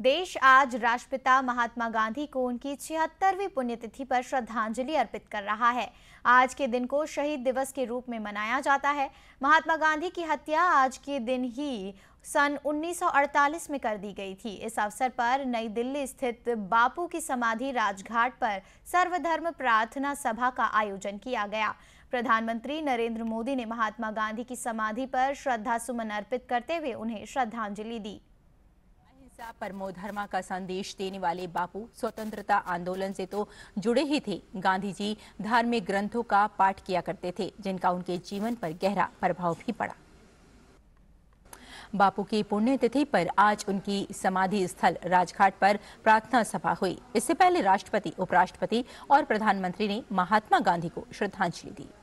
देश आज राष्ट्रपिता महात्मा गांधी को उनकी छिहत्तरवीं पुण्यतिथि पर श्रद्धांजलि अर्पित कर रहा है आज के दिन को शहीद दिवस के रूप में मनाया जाता है महात्मा गांधी की हत्या आज के दिन ही सन 1948 में कर दी गई थी इस अवसर पर नई दिल्ली स्थित बापू की समाधि राजघाट पर सर्वधर्म प्रार्थना सभा का आयोजन किया गया प्रधानमंत्री नरेंद्र मोदी ने महात्मा गांधी की समाधि पर श्रद्धा सुमन अर्पित करते हुए उन्हें श्रद्धांजलि दी एकता परमोधर्मा का संदेश देने वाले बापू स्वतंत्रता आंदोलन से तो जुड़े ही थे गांधी जी धार्मिक ग्रंथों का पाठ किया करते थे जिनका उनके जीवन पर गहरा प्रभाव भी पड़ा बापू की पुण्यतिथि पर आज उनकी समाधि स्थल राजघाट पर प्रार्थना सभा हुई इससे पहले राष्ट्रपति उपराष्ट्रपति और प्रधानमंत्री ने महात्मा गांधी को श्रद्धांजलि दी